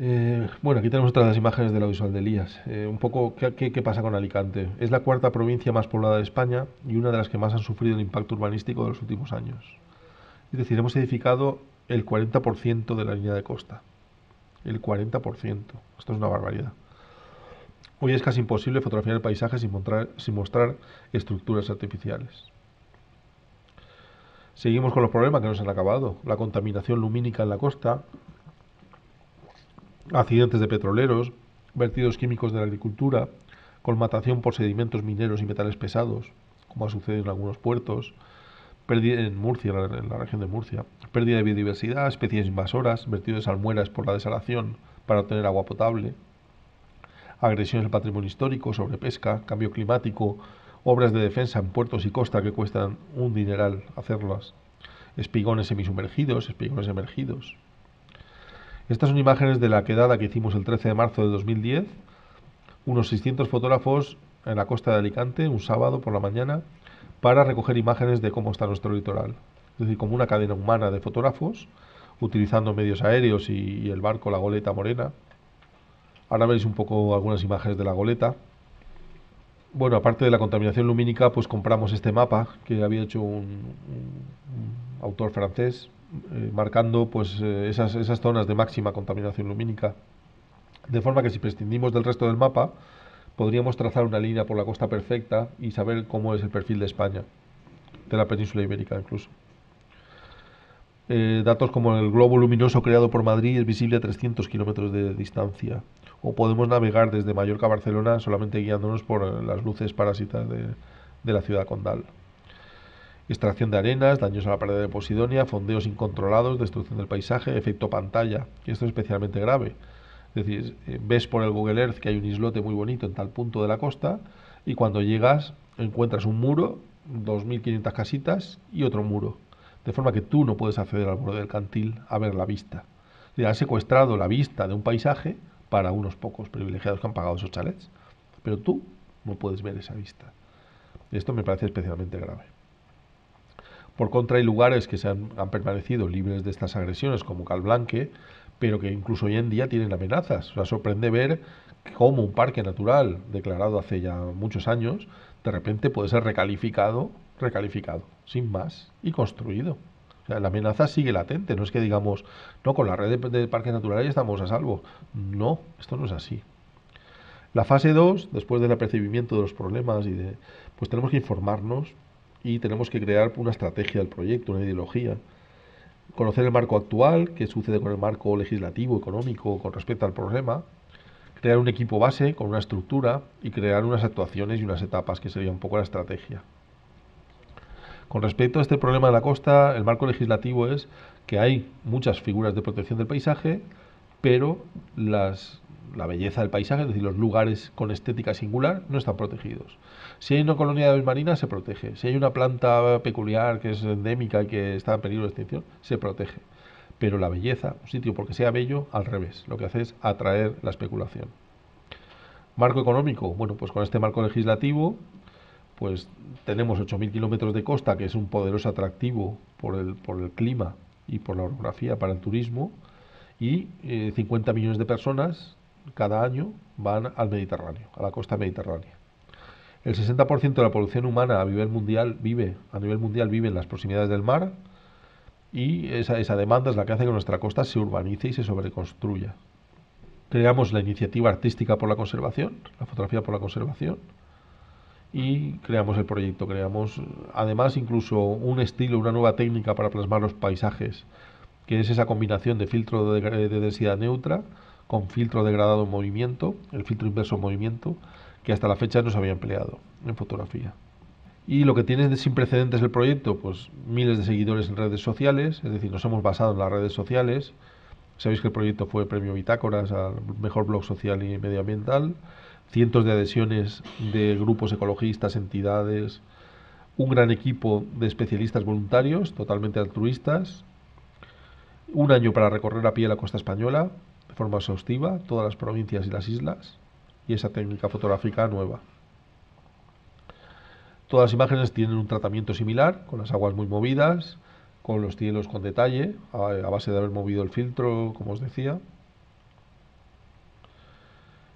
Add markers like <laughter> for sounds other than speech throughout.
Eh, bueno, aquí tenemos otras imágenes de la visual de Elías. Eh, un poco, ¿qué, pasa con Alicante? Es la cuarta provincia más poblada de España y una de las que más han sufrido el impacto urbanístico de los últimos años. Es decir, hemos edificado el 40% de la línea de costa. El 40%. Esto es una barbaridad. Hoy es casi imposible fotografiar el paisaje sin, mostrar, sin mostrar estructuras artificiales. Seguimos con los problemas que no se han acabado. La contaminación lumínica en la costa, accidentes de petroleros, vertidos químicos de la agricultura, colmatación por sedimentos mineros y metales pesados, como ha sucedido en algunos puertos, pérdida en Murcia, en la región de Murcia, pérdida de biodiversidad, especies invasoras, vertidos de salmueras por la desalación para obtener agua potable, agresiones al patrimonio histórico, sobrepesca, cambio climático, obras de defensa en puertos y costa que cuestan un dineral hacerlas, espigones semisumergidos, espigones emergidos, estas son imágenes de la quedada que hicimos el 13 de marzo de 2010. Unos 600 fotógrafos en la costa de Alicante, un sábado por la mañana, para recoger imágenes de cómo está nuestro litoral. Es decir, como una cadena humana de fotógrafos, utilizando medios aéreos y, el barco, la goleta morena. Ahora veis un poco algunas imágenes de la goleta. Bueno, aparte de la contaminación lumínica, pues compramos este mapa que había hecho un autor francés, eh, marcando pues, eh, esas, esas, zonas de máxima contaminación lumínica. De forma que si prescindimos del resto del mapa, podríamos trazar una línea por la costa perfecta y saber cómo es el perfil de España, de la península ibérica incluso. Eh, datos como el globo luminoso creado por Madrid es visible a 300 kilómetros de distancia. O podemos navegar desde Mallorca a Barcelona solamente guiándonos por las luces parásitas de la ciudad condal extracción de arenas, daños a la pared de Posidonia, fondeos incontrolados, destrucción del paisaje, efecto pantalla, Y esto es especialmente grave. Es decir, eh, ves por el Google Earth que hay un islote muy bonito en tal punto de la costa y cuando llegas encuentras un muro, 2.500 casitas y otro muro. De forma que tú no puedes acceder al borde del cantil a ver la vista. Le han secuestrado la vista de un paisaje para unos pocos privilegiados que han pagado esos chalets. Pero tú no puedes ver esa vista. Esto me parece especialmente grave. Por contra, hay lugares que se han, permanecido libres de estas agresiones, como Calblanque, pero que incluso hoy en día tienen amenazas. O sea, sorprende ver cómo un parque natural declarado hace ya muchos años, de repente puede ser recalificado, recalificado, sin más, y construido. la amenaza sigue latente, no es que digamos, no, con la red de, parques naturales estamos a salvo. No, esto no es así. La fase 2, después del apercibimiento de los problemas y de, pues tenemos que informarnos y tenemos que crear una estrategia del proyecto, una ideología. Conocer el marco actual, qué sucede con el marco legislativo, económico, con respecto al problema. Crear un equipo base con una estructura y crear unas actuaciones y unas etapas, que sería un poco la estrategia. Con respecto a este problema de la costa, el marco legislativo es que hay muchas figuras de protección del paisaje, pero las, la belleza del paisaje, es decir, los lugares con estética singular, no están protegidos. Si hay una colonia de aves marinas, se protege. Si hay una planta peculiar que es endémica y que está en peligro de extinción, se protege. Pero la belleza, un sitio porque sea bello, al revés, lo que hace es atraer la especulación. Marco económico, bueno, pues con este marco legislativo, pues tenemos 8.000 kilómetros de costa, que es un poderoso atractivo por el, por el clima y por la orografía para el turismo y 50 eh, millones de personas cada año van al Mediterráneo, a la costa mediterránea. El 60% de la población humana a nivel mundial vive, a nivel mundial vive en las proximidades del mar y esa, esa demanda es la que hace que nuestra costa se urbanice y se sobreconstruya. Creamos la iniciativa artística por la conservación, la fotografía por la conservación, y creamos el proyecto, creamos además incluso un estilo, una nueva técnica para plasmar los paisajes que es esa combinación de filtro de, densidad neutra con filtro degradado en movimiento, el filtro inverso en movimiento, que hasta la fecha no se había empleado en fotografía. Y lo que tiene de sin precedentes el proyecto, pues miles de seguidores en redes sociales, es decir, nos hemos basado en las redes sociales. Sabéis que el proyecto fue premio Bitácoras al mejor blog social y medioambiental, cientos de adhesiones de grupos ecologistas, entidades, un gran equipo de especialistas voluntarios, totalmente altruistas, un año para recorrer a pie la costa española, de forma exhaustiva, todas las provincias y las islas, y esa técnica fotográfica nueva. Todas las imágenes tienen un tratamiento similar, con las aguas muy movidas, con los cielos con detalle, a base de haber movido el filtro, como os decía.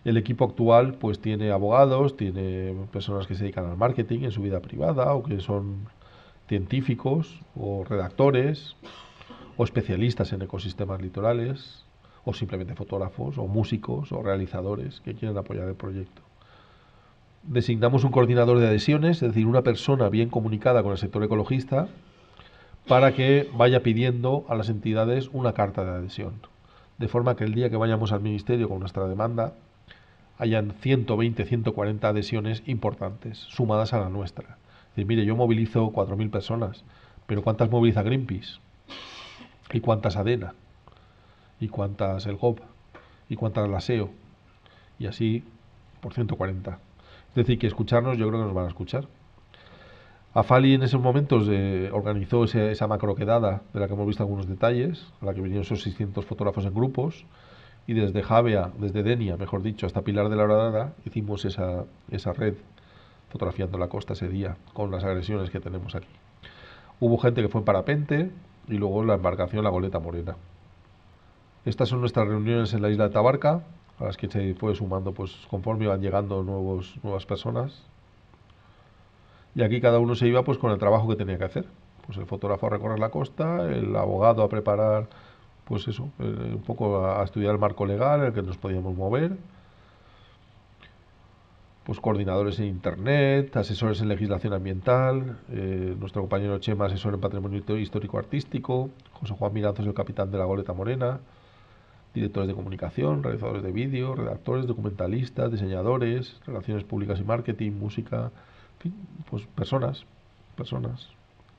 El equipo actual pues tiene abogados, tiene personas que se dedican al marketing en su vida privada o que son científicos o redactores, o especialistas en ecosistemas litorales, o simplemente fotógrafos, o músicos, o realizadores que quieran apoyar el proyecto. Designamos un coordinador de adhesiones, es decir, una persona bien comunicada con el sector ecologista, para que vaya pidiendo a las entidades una carta de adhesión. De forma que el día que vayamos al Ministerio con nuestra demanda, hayan 120, 140 adhesiones importantes, sumadas a la nuestra. Es decir, mire, yo movilizo 4.000 personas, pero ¿cuántas moviliza Greenpeace? y cuántas Adena, y cuántas el GOB, y cuántas la SEO, y así por 140. Es decir, que escucharnos yo creo que nos van a escuchar. Afali en esos momentos eh, organizó esa esa macroquedada de la que hemos visto algunos detalles, a la que vinieron esos 600 fotógrafos en grupos, y desde Javea, desde Denia, mejor dicho, hasta Pilar de la Horadada, hicimos esa, esa red fotografiando la costa ese día con las agresiones que tenemos aquí. Hubo gente que fue en parapente, y luego la embarcación La Goleta Morena. Estas son nuestras reuniones en la isla de Tabarca, a las que se fue sumando pues conforme iban llegando nuevos, nuevas personas. Y aquí cada uno se iba pues con el trabajo que tenía que hacer. Pues el fotógrafo a recorrer la costa, el abogado a preparar, pues eso, eh, un poco a, estudiar el marco legal en el que nos podíamos mover, pues coordinadores en Internet, asesores en legislación ambiental, eh, nuestro compañero Chema, asesor en patrimonio histórico-artístico, José Juan Miranzos, el capitán de la Goleta Morena, directores de comunicación, realizadores de vídeo, redactores, documentalistas, diseñadores, relaciones públicas y marketing, música, en fin, pues personas, personas.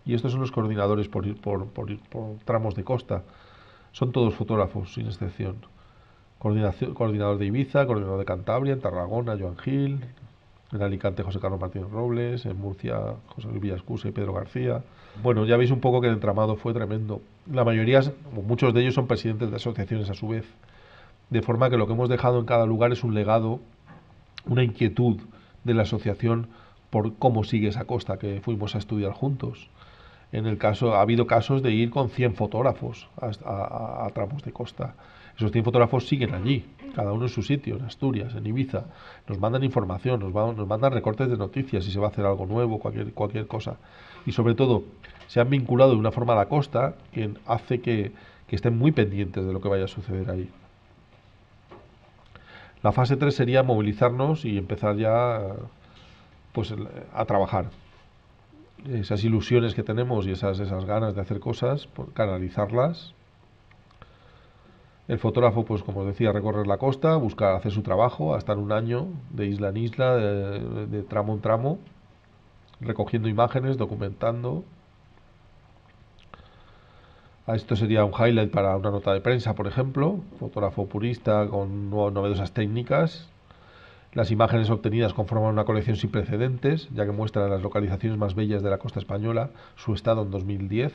Y estos son los coordinadores por, por, por, por tramos de costa. Son todos fotógrafos, sin excepción coordinador de Ibiza, coordinador de Cantabria, en Tarragona, Joan Gil, en Alicante José Carlos Martínez Robles, en Murcia José Luis Villascusa y Pedro García. Bueno, ya veis un poco que el entramado fue tremendo. La mayoría, muchos de ellos son presidentes de asociaciones a su vez, de forma que lo que hemos dejado en cada lugar es un legado, una inquietud de la asociación por cómo sigue esa costa que fuimos a estudiar juntos. En el caso, ha habido casos de ir con 100 fotógrafos a tramos de costa esos 100 fotógrafos siguen allí, cada uno en su sitio, en Asturias, en Ibiza. Nos mandan información, nos, mandan recortes de noticias si se va a hacer algo nuevo, cualquier, cosa. Y sobre todo, se han vinculado de una forma a la costa que hace que, estén muy pendientes de lo que vaya a suceder ahí. La fase 3 sería movilizarnos y empezar ya pues a trabajar. Esas ilusiones que tenemos y esas, esas ganas de hacer cosas, canalizarlas el fotógrafo, pues como os decía, recorrer la costa, busca hacer su trabajo, hasta en un año, de isla en isla, de, tramo en tramo, recogiendo imágenes, documentando. Ah, esto sería un highlight para una nota de prensa, por ejemplo, fotógrafo purista con novedosas técnicas. Las imágenes obtenidas conforman una colección sin precedentes, ya que muestra las localizaciones más bellas de la costa española, su estado en 2010,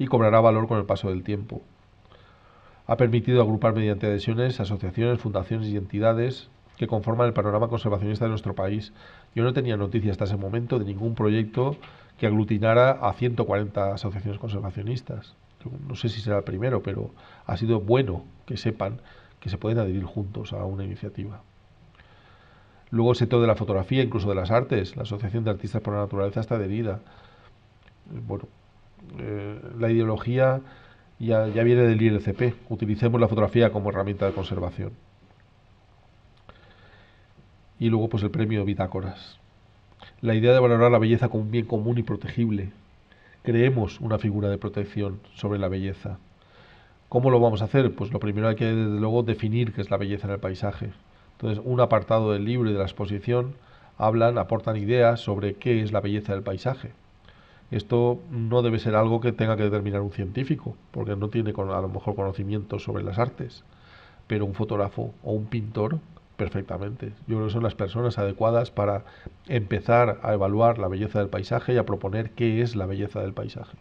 y cobrará valor con el paso del tiempo ha permitido agrupar mediante adhesiones asociaciones, fundaciones y entidades que conforman el panorama conservacionista de nuestro país. Yo no tenía noticia hasta ese momento de ningún proyecto que aglutinara a 140 asociaciones conservacionistas. No sé si será el primero, pero ha sido bueno que sepan que se pueden adherir juntos a una iniciativa. Luego el sector de la fotografía, incluso de las artes, la Asociación de Artistas por la Naturaleza está adherida. Bueno, eh, la ideología ya, ya viene del ILCP, Utilicemos la fotografía como herramienta de conservación. Y luego pues el premio Bitácoras. La idea de valorar la belleza como un bien común y protegible. Creemos una figura de protección sobre la belleza. ¿Cómo lo vamos a hacer? Pues lo primero hay que, desde luego, definir qué es la belleza en el paisaje. Entonces, un apartado del libro y de la exposición hablan, aportan ideas sobre qué es la belleza del paisaje. Esto no debe ser algo que tenga que determinar un científico, porque no tiene a lo mejor conocimiento sobre las artes, pero un fotógrafo o un pintor perfectamente. Yo creo que son las personas adecuadas para empezar a evaluar la belleza del paisaje y a proponer qué es la belleza del paisaje.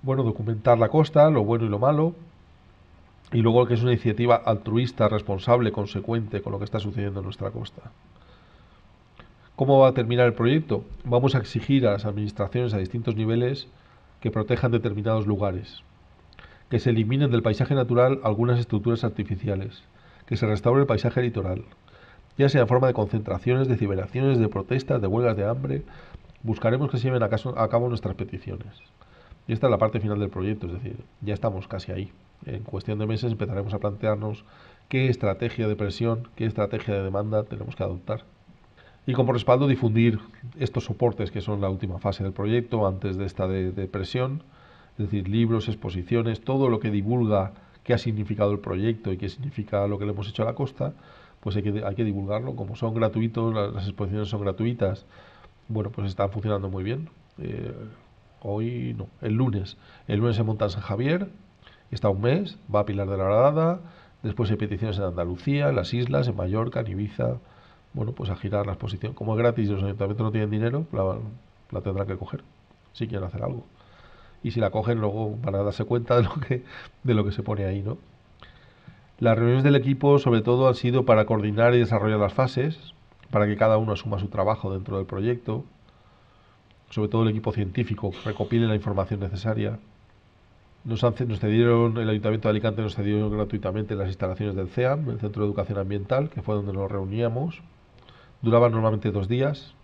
Bueno, documentar la costa, lo bueno y lo malo, y luego que es una iniciativa altruista, responsable, consecuente con lo que está sucediendo en nuestra costa. ¿Cómo va a terminar el proyecto? Vamos a exigir a las administraciones a distintos niveles que protejan determinados lugares, que se eliminen del paisaje natural algunas estructuras artificiales, que se restaure el paisaje litoral, ya sea en forma de concentraciones, de ciberaciones, de protestas, de huelgas de hambre, buscaremos que se lleven a, a, cabo nuestras peticiones. Y esta es la parte final del proyecto, es decir, ya estamos casi ahí. En cuestión de meses empezaremos a plantearnos qué estrategia de presión, qué estrategia de demanda tenemos que adoptar. Y como respaldo difundir estos soportes que son la última fase del proyecto, antes de esta depresión, presión, es decir, libros, exposiciones, todo lo que divulga qué ha significado el proyecto y qué significa lo que le hemos hecho a la costa, pues hay que, divulgarlo. Como son gratuitos, las, exposiciones son gratuitas, bueno, pues están funcionando muy bien. Eh, hoy no, el lunes. El lunes se monta en San Javier, está un mes, va a Pilar de la Granada, después hay peticiones en Andalucía, en las islas, en Mallorca, en Ibiza, bueno, pues a girar la exposición. Como es gratis y los ayuntamientos no tienen dinero, la, tendrán que coger, si quieren hacer algo. Y si la cogen, luego van a darse cuenta de lo que, de lo que se pone ahí, ¿no? Las reuniones del equipo, sobre todo, han sido para coordinar y desarrollar las fases, para que cada uno asuma su trabajo dentro del proyecto, sobre todo el equipo científico, recopile la información necesaria. Nos, han, nos cedieron, el Ayuntamiento de Alicante nos cedió gratuitamente las instalaciones del CEAM, el Centro de Educación Ambiental, que fue donde nos reuníamos Duraban normalmente dos días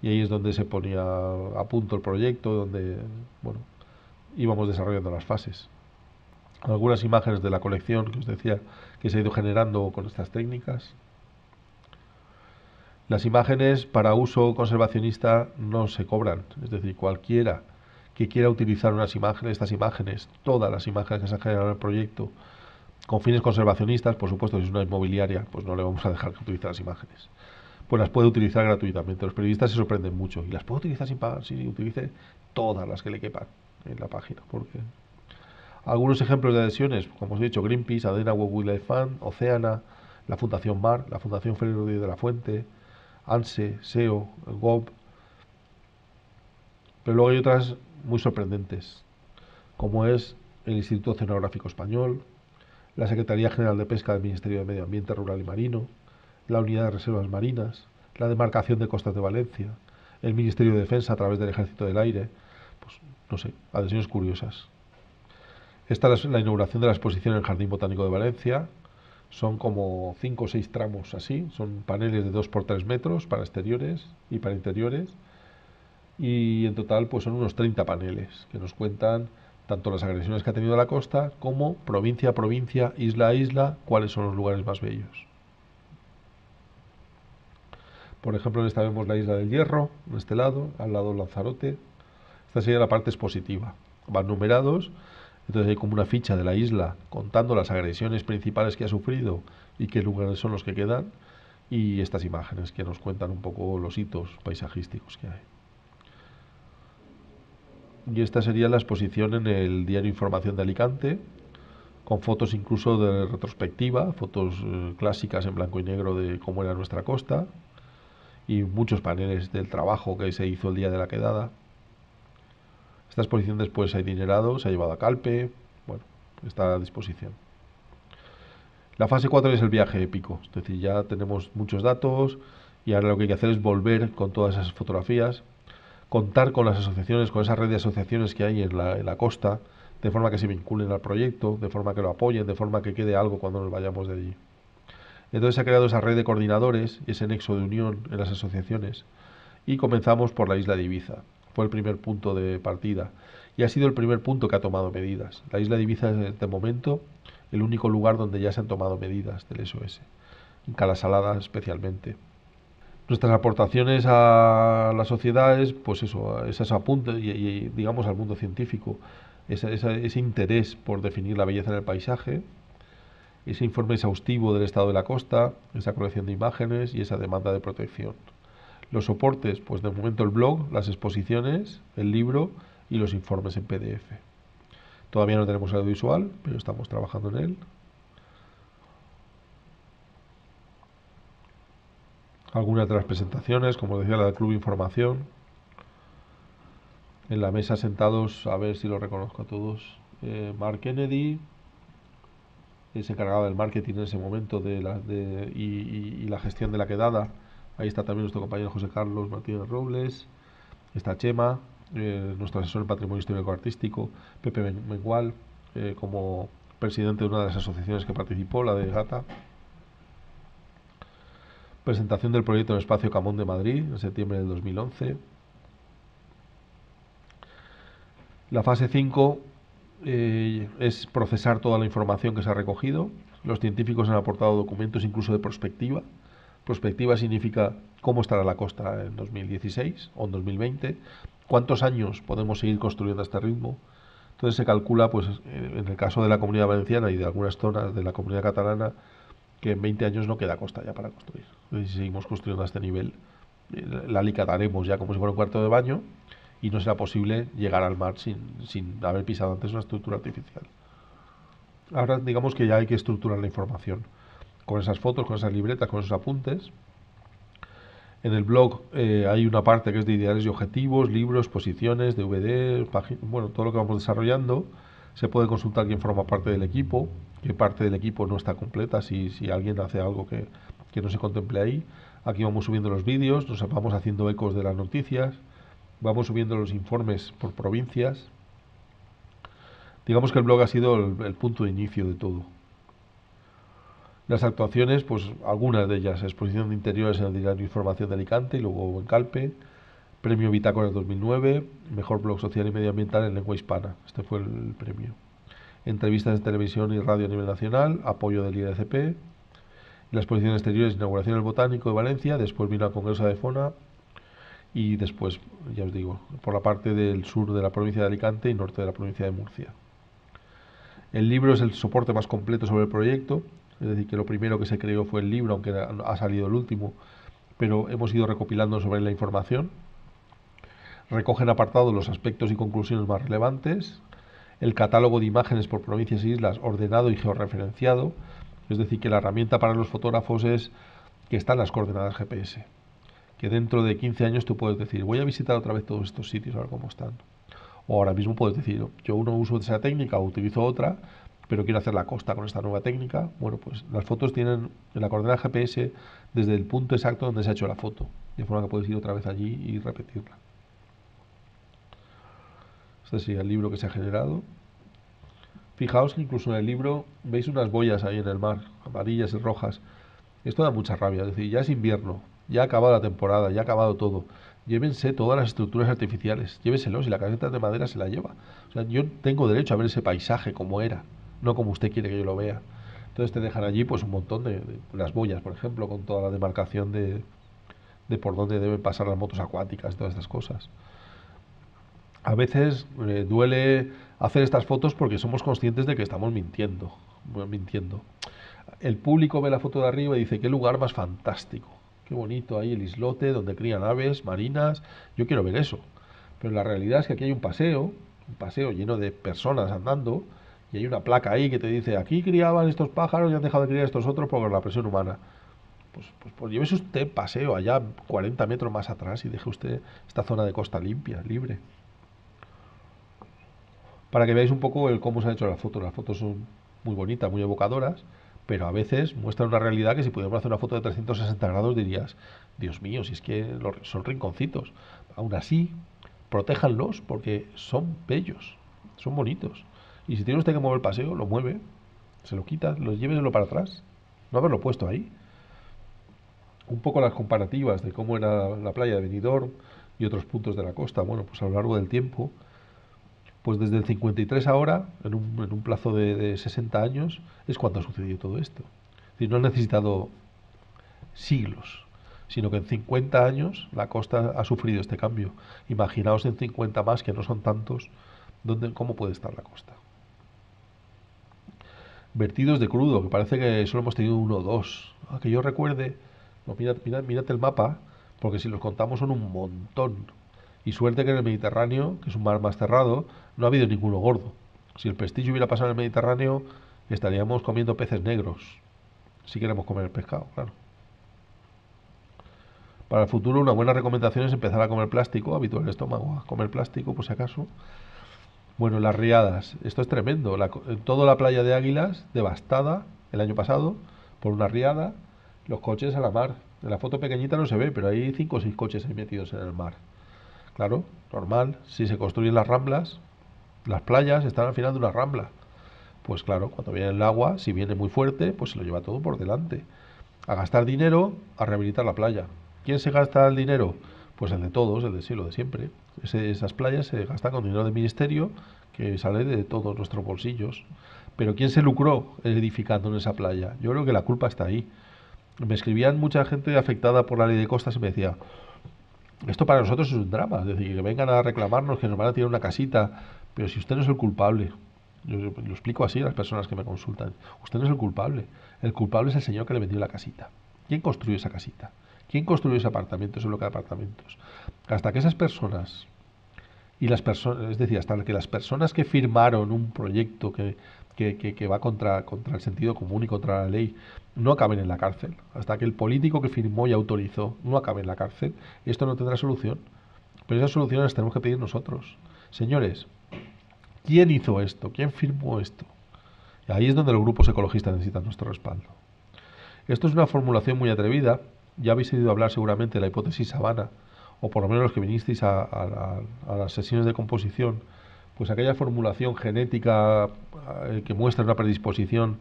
y ahí es donde se ponía a punto el proyecto, donde bueno, íbamos desarrollando las fases. Algunas imágenes de la colección que os decía que se ha ido generando con estas técnicas. Las imágenes para uso conservacionista no se cobran, es decir, cualquiera que quiera utilizar unas imágenes, estas imágenes, todas las imágenes que se han generado en el proyecto, con fines conservacionistas, por supuesto, si es una inmobiliaria, pues no le vamos a dejar que utilice las imágenes pues las puede utilizar gratuitamente. Los periodistas se sorprenden mucho. Y las puede utilizar sin pagar, si utilice todas las que le quepan en la página. Porque algunos ejemplos de adhesiones, como os he dicho, Greenpeace, Adena Wildlife Fund, Oceana, la Fundación Mar, la Fundación Ferroviaria de la Fuente, ANSE, SEO, GOB. Pero luego hay otras muy sorprendentes, como es el Instituto Oceanográfico Español, la Secretaría General de Pesca del Ministerio de Medio Ambiente Rural y Marino, la Unidad de Reservas Marinas, la Demarcación de Costas de Valencia, el Ministerio de Defensa a través del Ejército del Aire, pues no sé, adhesiones curiosas. Esta es la inauguración de la exposición en el Jardín Botánico de Valencia. Son como cinco o seis tramos así, son paneles de 2 por 3 metros para exteriores y para interiores. Y en total pues son unos 30 paneles que nos cuentan tanto las agresiones que ha tenido la costa como provincia a provincia, isla a isla, cuáles son los lugares más bellos. Por ejemplo, en esta vemos la isla del Hierro, en este lado, al lado Lanzarote. Esta sería la parte expositiva. Van numerados, entonces hay como una ficha de la isla contando las agresiones principales que ha sufrido y qué lugares son los que quedan y estas imágenes que nos cuentan un poco los hitos paisajísticos que hay. Y esta sería la exposición en el diario Información de Alicante, con fotos incluso de retrospectiva, fotos eh, clásicas en blanco y negro de cómo era nuestra costa, y muchos paneles del trabajo que se hizo el día de la quedada. Esta exposición después se ha itinerado, se ha llevado a Calpe, bueno, está a disposición. La fase 4 es el viaje épico, es decir, ya tenemos muchos datos y ahora lo que hay que hacer es volver con todas esas fotografías, contar con las asociaciones, con esa red de asociaciones que hay en la costa, de forma que se vinculen al proyecto, de forma que lo apoyen, de forma que quede algo cuando nos vayamos de allí. Entonces se ha creado esa red de coordinadores y ese nexo de unión en las asociaciones. Y comenzamos por la isla de Ibiza. Fue el primer punto de partida. Y ha sido el primer punto que ha tomado medidas. La isla de Ibiza es de momento el único lugar donde ya se han tomado medidas del SOS. En Calasalada especialmente. Nuestras aportaciones a la sociedad es, pues eso, esas apuntes y, digamos al mundo científico, ese, ese interés por definir la belleza en el paisaje, ese informe exhaustivo del estado de la costa, esa colección de imágenes y esa demanda de protección. Los soportes, pues de momento el blog, las exposiciones, el libro y los informes en PDF. Todavía no tenemos audiovisual, pero estamos trabajando en él. Algunas de las presentaciones, como decía, la del Club Información. En la mesa sentados, a ver si lo reconozco a todos. Eh, Mark Kennedy, es encargado del marketing en ese momento de la, y, la gestión de la quedada. Ahí está también nuestro compañero José Carlos Martínez Robles, está Chema, eh, nuestro asesor en patrimonio histórico artístico, Pepe Mengual, eh, como presidente de una de las asociaciones que participó, la de Gata. Presentación del proyecto en el Espacio Camón de Madrid en septiembre del 2011. La fase 5 eh, es procesar toda la información que se ha recogido. Los científicos han aportado documentos incluso de prospectiva. Prospectiva significa cómo estará la costa en 2016 o en 2020, cuántos años podemos seguir construyendo a este ritmo. Entonces se calcula, pues, eh, en el caso de la comunidad valenciana y de algunas zonas de la comunidad catalana, que en 20 años no queda costa ya para construir. si seguimos construyendo a este nivel, eh, la alicataremos ya como si fuera un cuarto de baño y no será posible llegar al mar sin, sin haber pisado antes una estructura artificial. Ahora digamos que ya hay que estructurar la información con esas fotos, con esas libretas, con esos apuntes. En el blog eh, hay una parte que es de ideales y objetivos, libros, posiciones, DVD, bueno, todo lo que vamos desarrollando. Se puede consultar quién forma parte del equipo, qué parte del equipo no está completa, si, si alguien hace algo que, que no se contemple ahí. Aquí vamos subiendo los vídeos, nos vamos haciendo ecos de las noticias vamos subiendo los informes por provincias. Digamos que el blog ha sido el, punto de inicio de todo. Las actuaciones, pues algunas de ellas, exposición de interiores en el diario Información de Alicante y luego en Calpe, premio Bitácora 2009, mejor blog social y medioambiental en lengua hispana, este fue el premio. Entrevistas en televisión y radio a nivel nacional, apoyo del IRCP, la exposición exterior inauguración del Botánico de Valencia, después vino al Congreso de Fona, y después, ya os digo, por la parte del sur de la provincia de Alicante y norte de la provincia de Murcia. El libro es el soporte más completo sobre el proyecto, es decir, que lo primero que se creó fue el libro, aunque ha salido el último, pero hemos ido recopilando sobre la información. Recogen apartados los aspectos y conclusiones más relevantes. El catálogo de imágenes por provincias e islas ordenado y georreferenciado, es decir, que la herramienta para los fotógrafos es que están las coordenadas GPS que dentro de 15 años tú puedes decir, voy a visitar otra vez todos estos sitios, a ver cómo están. O ahora mismo puedes decir, yo uno uso esa técnica o utilizo otra, pero quiero hacer la costa con esta nueva técnica. Bueno, pues las fotos tienen la coordenada GPS desde el punto exacto donde se ha hecho la foto, de forma que puedes ir otra vez allí y repetirla. Este sería el libro que se ha generado. Fijaos que incluso en el libro veis unas boyas ahí en el mar, amarillas y rojas. Esto da mucha rabia, es decir, ya es invierno, ya ha acabado la temporada, ya ha acabado todo. Llévense todas las estructuras artificiales, Lléveselos y la caseta de madera se la lleva. O sea, yo tengo derecho a ver ese paisaje como era, no como usted quiere que yo lo vea. Entonces te dejan allí pues un montón de, las boyas, por ejemplo, con toda la demarcación de, de por dónde deben pasar las motos acuáticas, todas estas cosas. A veces eh, duele hacer estas fotos porque somos conscientes de que estamos mintiendo, mintiendo. El público ve la foto de arriba y dice, qué lugar más fantástico. Qué bonito ahí el islote donde crían aves marinas. Yo quiero ver eso. Pero la realidad es que aquí hay un paseo, un paseo lleno de personas andando, y hay una placa ahí que te dice, aquí criaban estos pájaros y han dejado de criar estos otros por la presión humana. Pues, pues, pues llévese usted paseo allá 40 metros más atrás y deje usted esta zona de costa limpia, libre. Para que veáis un poco el cómo se han hecho las fotos. Las fotos son muy bonitas, muy evocadoras pero a veces muestra una realidad que si pudiéramos hacer una foto de 360 grados dirías, Dios mío, si es que son rinconcitos. Aún así, protéjanlos porque son bellos, son bonitos. Y si tiene usted que mover el paseo, lo mueve, se lo quita, lo lléveselo para atrás. No haberlo puesto ahí. Un poco las comparativas de cómo era la playa de Benidorm y otros puntos de la costa. Bueno, pues a lo largo del tiempo pues desde el 53 ahora, en un, en un plazo de, 60 años, es cuando ha sucedido todo esto. Es no han necesitado siglos, sino que en 50 años la costa ha sufrido este cambio. Imaginaos en 50 más, que no son tantos, ¿dónde, ¿cómo puede estar la costa? Vertidos de crudo, que parece que solo hemos tenido uno o dos. Ah, que yo recuerde, mirad el mapa, porque si los contamos son un montón y suerte que en el Mediterráneo, que es un mar más cerrado, no ha habido ninguno gordo. Si el pestillo hubiera pasado en el Mediterráneo, estaríamos comiendo peces negros. Si queremos comer el pescado, claro. Para el futuro, una buena recomendación es empezar a comer plástico, habitual el estómago, a comer plástico por si acaso. Bueno, las riadas, esto es tremendo. En eh, toda la playa de Águilas devastada el año pasado por una riada, los coches a la mar. En la foto pequeñita no se ve, pero hay cinco o seis coches ahí metidos en el mar. Claro, normal. Si se construyen las ramblas, las playas están al final de una rambla. Pues claro, cuando viene el agua, si viene muy fuerte, pues se lo lleva todo por delante. A gastar dinero, a rehabilitar la playa. ¿Quién se gasta el dinero? Pues el de todos, el de de siempre. esas playas se gastan con dinero del ministerio que sale de todos nuestros bolsillos. Pero ¿quién se lucró edificando en esa playa? Yo creo que la culpa está ahí. Me escribían mucha gente afectada por la ley de costas y me decía, esto para nosotros es un drama, es decir, que vengan a reclamarnos que nos van a tirar una casita, pero si usted no es el culpable, yo, lo explico así a las personas que me consultan, usted no es el culpable, el culpable es el señor que le vendió la casita. ¿Quién construyó esa casita? ¿Quién construyó ese apartamento, ese bloque de apartamentos? Hasta que esas personas y las personas, es decir, hasta que las personas que firmaron un proyecto que que, va contra, contra el sentido común y contra la ley, no acaben en la cárcel. Hasta que el político que firmó y autorizó no acabe en la cárcel, esto no tendrá solución. Pero esas soluciones las tenemos que pedir nosotros. Señores, ¿quién hizo esto? ¿Quién firmó esto? Y ahí es donde los grupos ecologistas necesitan nuestro respaldo. Esto es una formulación muy atrevida. Ya habéis oído hablar seguramente de la hipótesis Habana, o por lo menos los que vinisteis a, a las sesiones de composición pues aquella formulación genética eh, que muestra una predisposición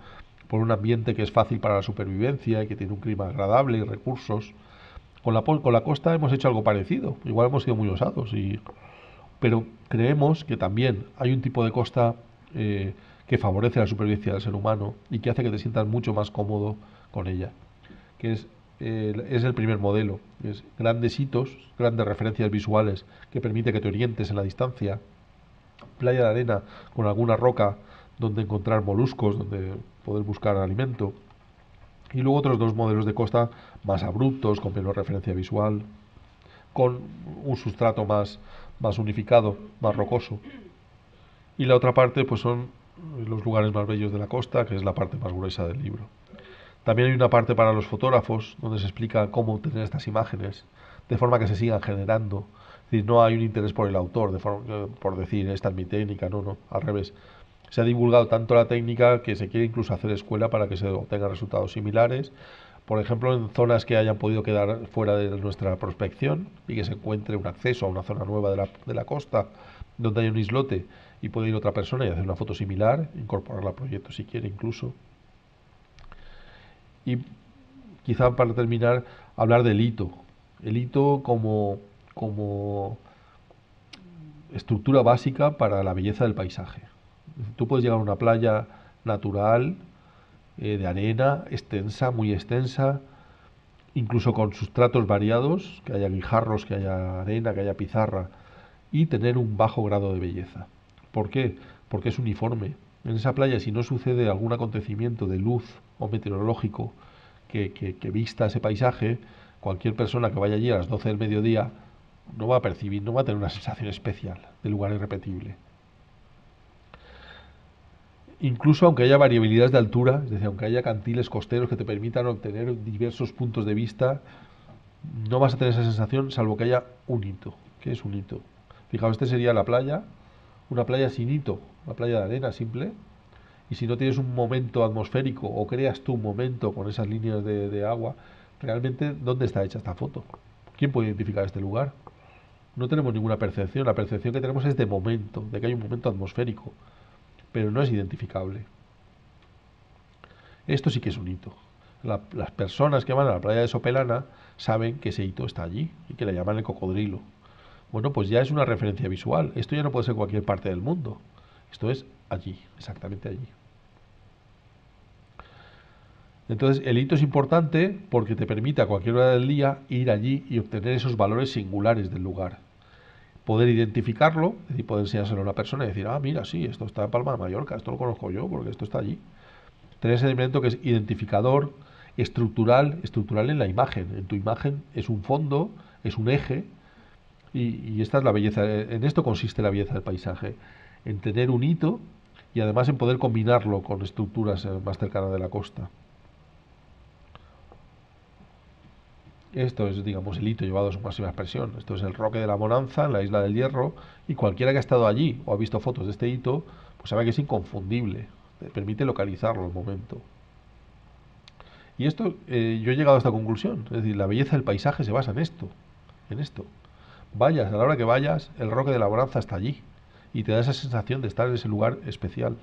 por un ambiente que es fácil para la supervivencia y que tiene un clima agradable y recursos. Con la, con la costa hemos hecho algo parecido, igual hemos sido muy osados, y, pero creemos que también hay un tipo de costa eh, que favorece la supervivencia del ser humano y que hace que te sientas mucho más cómodo con ella, que es, es el primer modelo, es grandes hitos, grandes referencias visuales que permite que te orientes en la distancia, playa de arena con alguna roca donde encontrar moluscos, donde poder buscar alimento. Y luego otros dos modelos de costa más abruptos, con menos referencia visual, con un sustrato más, más unificado, más rocoso. Y la otra parte pues son los lugares más bellos de la costa, que es la parte más gruesa del libro. También hay una parte para los fotógrafos donde se explica cómo obtener estas imágenes, de forma que se sigan generando no hay un interés por el autor, de por decir, esta es mi técnica, no, no, al revés. Se ha divulgado tanto la técnica que se quiere incluso hacer escuela para que se obtengan resultados similares. Por ejemplo, en zonas que hayan podido quedar fuera de nuestra prospección y que se encuentre un acceso a una zona nueva de la, de la costa donde hay un islote y puede ir otra persona y hacer una foto similar, incorporarla al proyecto si quiere incluso. Y quizá para terminar, hablar del hito. El hito como como estructura básica para la belleza del paisaje. Tú puedes llegar a una playa natural, eh, de arena, extensa, muy extensa, incluso con sustratos variados, que haya guijarros, que haya arena, que haya pizarra, y tener un bajo grado de belleza. ¿Por qué? Porque es uniforme. En esa playa, si no sucede algún acontecimiento de luz o meteorológico que, que vista ese paisaje, cualquier persona que vaya allí a las 12 del mediodía no va a percibir, no va a tener una sensación especial de lugar irrepetible. Incluso aunque haya variabilidades de altura, es decir, aunque haya cantiles costeros que te permitan obtener diversos puntos de vista, no vas a tener esa sensación salvo que haya un hito. ¿Qué es un hito? Fijaos, este sería la playa, una playa sin hito, una playa de arena simple, y si no tienes un momento atmosférico o creas tú un momento con esas líneas de, de agua, realmente, ¿dónde está hecha esta foto? ¿Quién puede identificar este lugar? no tenemos ninguna percepción. La percepción que tenemos es de momento, de que hay un momento atmosférico, pero no es identificable. Esto sí que es un hito. las personas que van a la playa de Sopelana saben que ese hito está allí y que le llaman el cocodrilo. Bueno, pues ya es una referencia visual. Esto ya no puede ser cualquier parte del mundo. Esto es allí, exactamente allí. Entonces, el hito es importante porque te permite a cualquier hora del día ir allí y obtener esos valores singulares del lugar poder identificarlo y poder enseñárselo a una persona y decir, ah, mira, sí, esto está en Palma de Mallorca, esto lo conozco yo porque esto está allí. Tener ese elemento que es identificador, estructural, estructural en la imagen. En tu imagen es un fondo, es un eje, y, y, esta es la belleza, en esto consiste la belleza del paisaje, en tener un hito y además en poder combinarlo con estructuras eh, más cercanas de la costa. Esto es, digamos, el hito llevado a su máxima expresión. Esto es el Roque de la Bonanza, en la Isla del Hierro, y cualquiera que ha estado allí o ha visto fotos de este hito, pues sabe que es inconfundible. Te permite localizarlo al momento. Y esto, eh, yo he llegado a esta conclusión. Es decir, la belleza del paisaje se basa en esto. En esto. Vayas, a la hora que vayas, el Roque de la Bonanza está allí. Y te da esa sensación de estar en ese lugar especial.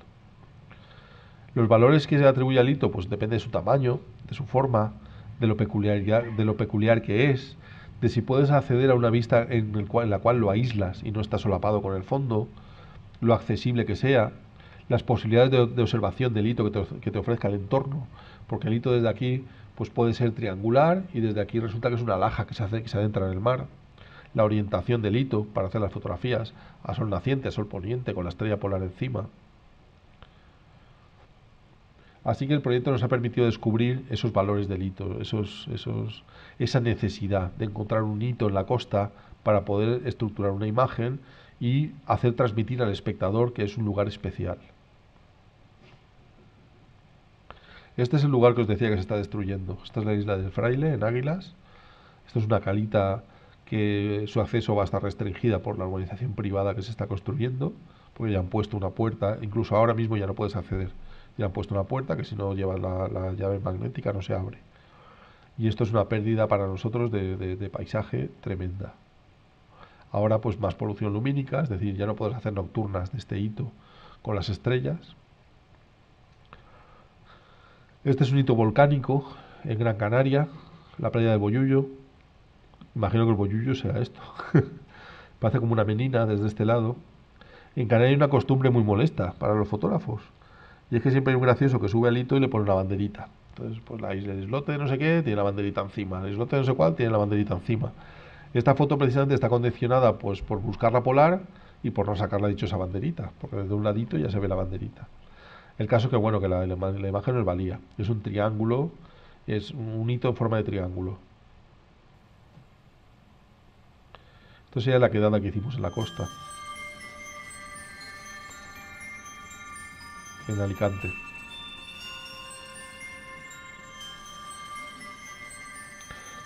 Los valores que se atribuye al hito, pues depende de su tamaño, de su forma, de lo, peculiar, de lo peculiar que es, de si puedes acceder a una vista en, la cual lo aíslas y no está solapado con el fondo, lo accesible que sea, las posibilidades de, observación del hito que te, ofrezca el entorno, porque el hito desde aquí pues puede ser triangular y desde aquí resulta que es una laja que se, que se adentra en el mar, la orientación del hito para hacer las fotografías a sol naciente, a sol poniente, con la estrella polar encima, Así que el proyecto nos ha permitido descubrir esos valores del hito, esa necesidad de encontrar un hito en la costa para poder estructurar una imagen y hacer transmitir al espectador que es un lugar especial. Este es el lugar que os decía que se está destruyendo. Esta es la isla del Fraile, en Águilas. Esto es una calita que su acceso va a estar restringida por la urbanización privada que se está construyendo, porque ya han puesto una puerta, incluso ahora mismo ya no puedes acceder y han puesto una puerta que si no llevan la, llave magnética no se abre. Y esto es una pérdida para nosotros de, paisaje tremenda. Ahora pues más polución lumínica, es decir, ya no podrás hacer nocturnas de este hito con las estrellas. Este es un hito volcánico en Gran Canaria, la playa de Boyullo. Imagino que el Boyullo sea esto. <laughs> Parece como una menina desde este lado. En Canaria hay una costumbre muy molesta para los fotógrafos. Y es que siempre hay un gracioso que sube al hito y le pone una banderita. Entonces, pues la isla del islote no sé qué tiene la banderita encima, el islote no sé cuál tiene la banderita encima. Esta foto precisamente está condicionada pues por buscarla polar y por no sacarla la dichosa banderita, porque desde un ladito ya se ve la banderita. El caso que bueno, que la, imagen no es valía, es un triángulo, es un hito en forma de triángulo. Esto sería la quedada que hicimos en la costa. en Alicante.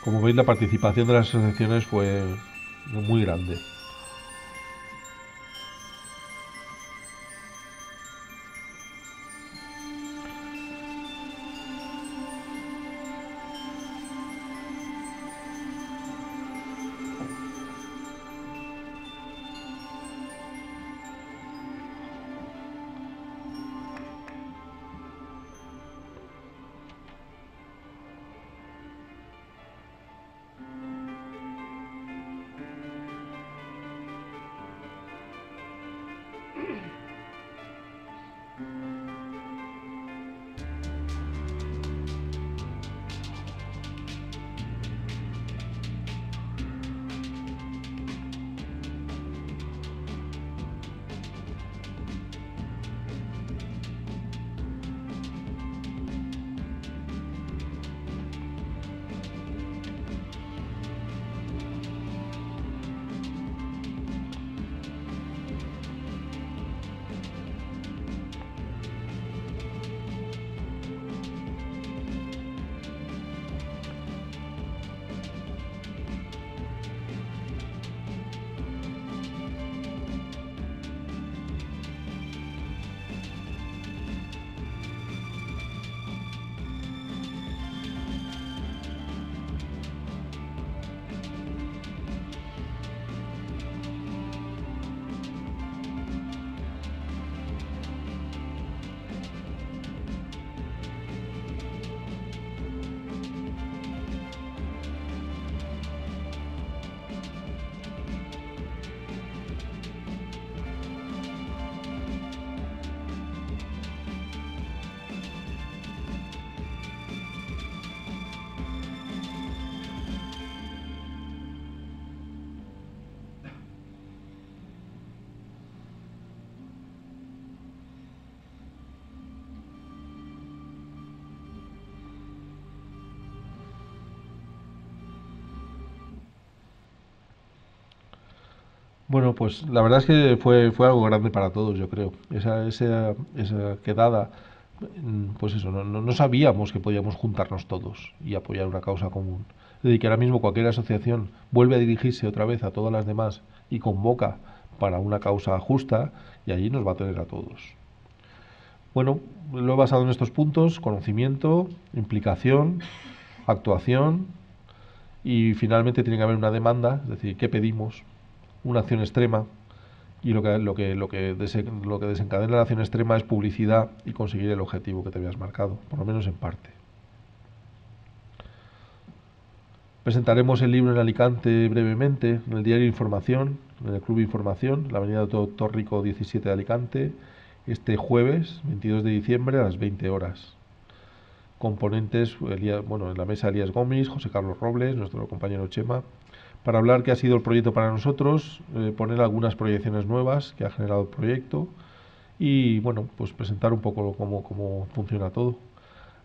Como veis la participación de las asociaciones fue muy grande. Bueno, pues la verdad es que fue, algo grande para todos, yo creo. Esa, esa, quedada, mm, pues eso, no, no, no, sabíamos que podíamos juntarnos todos y apoyar una causa común. Es decir, que ahora mismo cualquier asociación vuelve a dirigirse otra vez a todas las demás y convoca para una causa justa y allí nos va a tener a todos. Bueno, lo he basado en estos puntos, conocimiento, implicación, actuación y finalmente tiene que haber una demanda, es decir, ¿qué pedimos? una acción extrema y lo que, lo que, lo que, desencadena la acción extrema es publicidad y conseguir el objetivo que te habías marcado, por lo menos en parte. Presentaremos el libro en Alicante brevemente, en el diario Información, en el Club Información, la avenida Doctor Rico 17 de Alicante, este jueves 22 de diciembre a las 20 horas. Componentes, bueno, en la mesa Elías Gómez, José Carlos Robles, nuestro compañero Chema, para hablar qué ha sido el proyecto para nosotros, eh, poner algunas proyecciones nuevas que ha generado el proyecto y bueno, pues presentar un poco cómo, cómo funciona todo.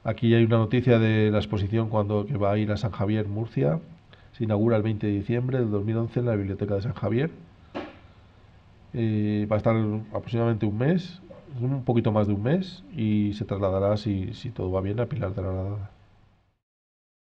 Aquí hay una noticia de la exposición cuando que va a ir a San Javier, Murcia. Se inaugura el 20 de diciembre de 2011 en la Biblioteca de San Javier. Eh, va a estar aproximadamente un mes, un poquito más de un mes, y se trasladará, si, si todo va bien, a Pilar de la Granada.